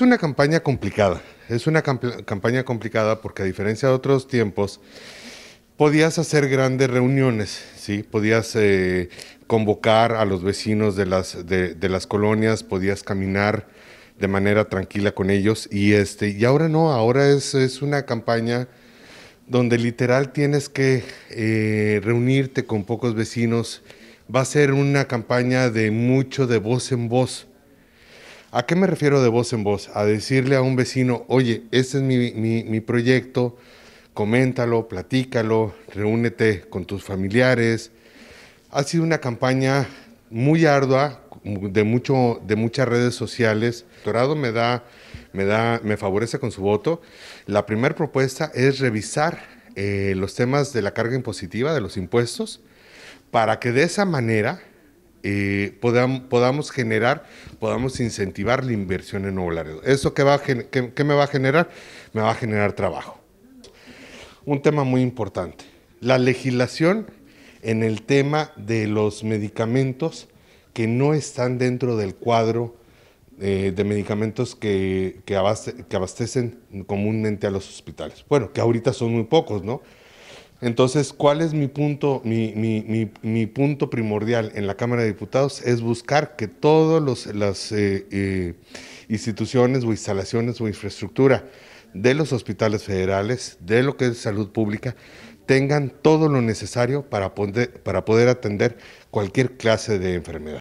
Es una campaña complicada, es una campaña complicada porque a diferencia de otros tiempos, podías hacer grandes reuniones, ¿sí? podías eh, convocar a los vecinos de las, de, las colonias, podías caminar de manera tranquila con ellos y, este, y ahora no, ahora es, una campaña donde literal tienes que eh, reunirte con pocos vecinos, va a ser una campaña de mucho de voz en voz, ¿A qué me refiero de voz en voz? A decirle a un vecino, oye, este es mi, mi, proyecto, coméntalo, platícalo, reúnete con tus familiares. Ha sido una campaña muy ardua, de, mucho, de muchas redes sociales. Dorado me da, me da, me favorece con su voto. La primera propuesta es revisar eh, los temas de la carga impositiva, de los impuestos, para que de esa manera eh, podamos generar, podamos incentivar la inversión en Nuevo ¿Eso qué, me va a generar? Me va a generar trabajo. Un tema muy importante, la legislación en el tema de los medicamentos que no están dentro del cuadro eh, de medicamentos que, que abastecen comúnmente a los hospitales. Bueno, que ahorita son muy pocos, ¿no? Entonces, ¿cuál es mi punto, mi, punto primordial en la Cámara de Diputados? Es buscar que todas las eh, eh, instituciones o instalaciones o infraestructura de los hospitales federales, de lo que es salud pública, tengan todo lo necesario para para poder atender cualquier clase de enfermedad.